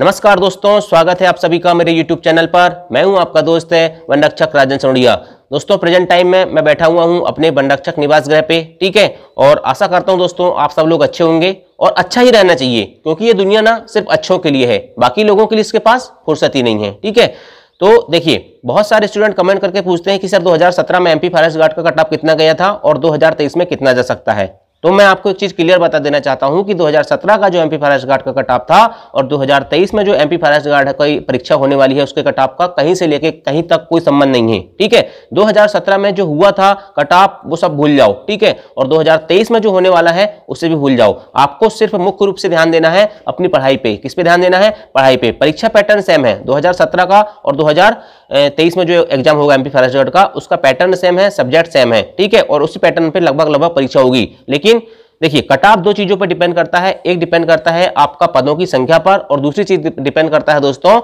नमस्कार दोस्तों स्वागत है आप सभी का मेरे YouTube चैनल पर मैं हूं आपका दोस्त है वन रक्षक राजन सोडिया दोस्तों प्रेजेंट टाइम में मैं बैठा हुआ हूं अपने वन रक्षक निवास गृह पे ठीक है और आशा करता हूं दोस्तों आप सब लोग अच्छे होंगे और अच्छा ही रहना चाहिए क्योंकि ये दुनिया ना सिर्फ अच्छों के लिए है बाकी लोगों के लिए इसके पास फुर्सत ही नहीं है ठीक है तो देखिए बहुत सारे स्टूडेंट कमेंट करके पूछते हैं कि सर 2017 में एमपी फॉरेस्ट गार्ड का कट कितना गया था और 2023 में कितना जा सकता है तो मैं आपको एक चीज़ क्लियर बता देना चाहता हूं कि 2017 का जो एमपी फॉरेस्ट गार्ड का कटाप था और 2023 में जो एमपी फॉरेस्ट गार्ड की परीक्षा होने वाली है उसके कटाप का कहीं से लेके कहीं तक कोई संबंध नहीं है ठीक है 2017 में जो हुआ था कटाप वो सब भूल जाओ ठीक है और 2023 में जो होने वाला है उसे भी भूल जाओ आपको सिर्फ मुख्य रूप से ध्यान देना है अपनी पढ़ाई पे किस पे ध्यान देना है पढ़ाई पे परीक्षा पैटर्न सेम है दो का और दो तेईस में जो एग्जाम होगा एमपी फराजगढ़ का उसका पैटर्न सेम है सब्जेक्ट सेम है ठीक है और उसी पैटर्न पे लगभग लगभग परीक्षा होगी लेकिन देखिए कट दो चीजों पर डिपेंड करता है एक डिपेंड करता है आपका पदों की संख्या पर और दूसरी चीज डिपेंड करता है दोस्तों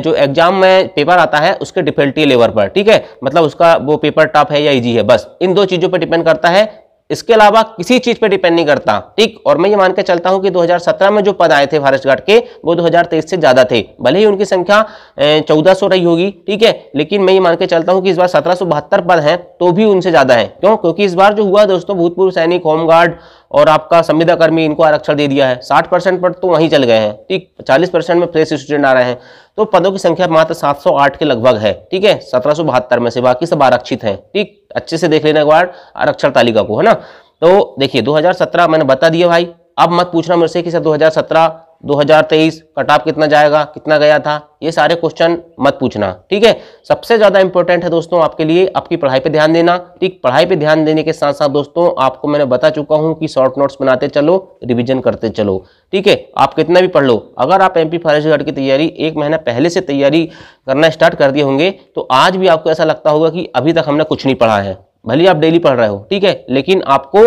जो एग्जाम में पेपर आता है उसके डिफिकल्टी लेवल पर ठीक है मतलब उसका वो पेपर टफ है या इजी है बस इन दो चीजों पर डिपेंड करता है इसके अलावा किसी चीज पर डिपेंड नहीं करता ठीक और मैं ये मान के चलता हूं कि 2017 में जो पद आए थे फॉरेस्ट गार्ड के वो 2023 से ज्यादा थे भले ही उनकी संख्या 1400 रही होगी ठीक है लेकिन मैं ये मान के चलता हूं कि इस बार सत्रह पद हैं तो भी उनसे ज्यादा है क्यों क्योंकि इस बार जो हुआ दोस्तों भूतपूर्व सैनिक होमगार्ड और आपका संविदा कर्मी इनको आरक्षण दे दिया है साठ परसेंट पर तो वहीं चल गए हैं ठीक चालीस परसेंट में फ्रेश स्टूडेंट आ रहे हैं तो पदों की संख्या मात्र आठ के लगभग है ठीक है सत्रह में से बाकी सब आरक्षित हैं ठीक अच्छे से देख लेना एक बार आरक्षण तालिका को है ना तो देखिए 2017 मैंने बता दिया भाई अब मत पूछना मेरे से कि सर 2017 2023 कट ऑफ कितना जाएगा कितना गया था ये सारे क्वेश्चन मत पूछना ठीक है सबसे ज़्यादा इंपॉर्टेंट है दोस्तों आपके लिए आपकी पढ़ाई पे ध्यान देना ठीक पढ़ाई पे ध्यान देने के साथ साथ दोस्तों आपको मैंने बता चुका हूँ कि शॉर्ट नोट्स बनाते चलो रिविजन करते चलो ठीक है आप कितना भी पढ़ लो अगर आप एम पी फॉरेस्ट की तैयारी एक महीना पहले से तैयारी करना स्टार्ट कर दिए होंगे तो आज भी आपको ऐसा लगता होगा कि अभी तक हमने कुछ नहीं पढ़ा है भले आप डेली पढ़ रहे हो ठीक है लेकिन आपको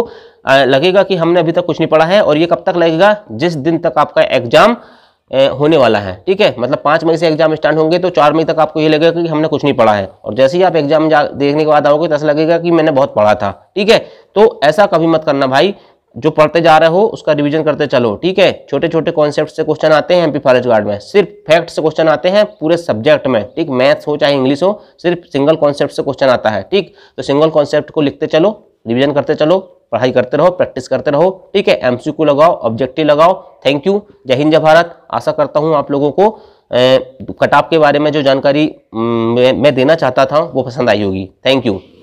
लगेगा कि हमने अभी तक कुछ नहीं पढ़ा है और ये कब तक लगेगा जिस दिन तक आपका एग्जाम होने वाला है ठीक है मतलब पाँच मई से एग्जाम स्टार्ट होंगे तो चार मई तक आपको ये लगेगा कि हमने कुछ नहीं पढ़ा है और जैसे ही आप एग्जाम देखने के बाद आओगे तो ऐसा लगेगा कि मैंने बहुत पढ़ा था ठीक है तो ऐसा कभी मत करना भाई जो पढ़ते जा रहे हो उसका रिवीजन करते चलो ठीक है छोटे छोटे कॉन्सेप्ट से क्वेश्चन आते हैं एमपी फॉरेस्ट गार्ड में सिर्फ फैक्ट से क्वेश्चन आते हैं पूरे सब्जेक्ट में ठीक मैथ्स हो चाहे इंग्लिश हो सिर्फ सिंगल कॉन्सेप्ट से क्वेश्चन आता है ठीक तो सिंगल कॉन्सेप्ट को लिखते चलो रिवीजन करते चलो पढ़ाई करते रहो प्रैक्टिस करते रहो ठीक है एमसीक्यू लगाओ ऑब्जेक्टिव लगाओ थैंक यू जय हिंद जय भारत आशा करता हूँ आप लोगों को कटाप के बारे में जो जानकारी मैं देना चाहता था वो पसंद आई होगी थैंक यू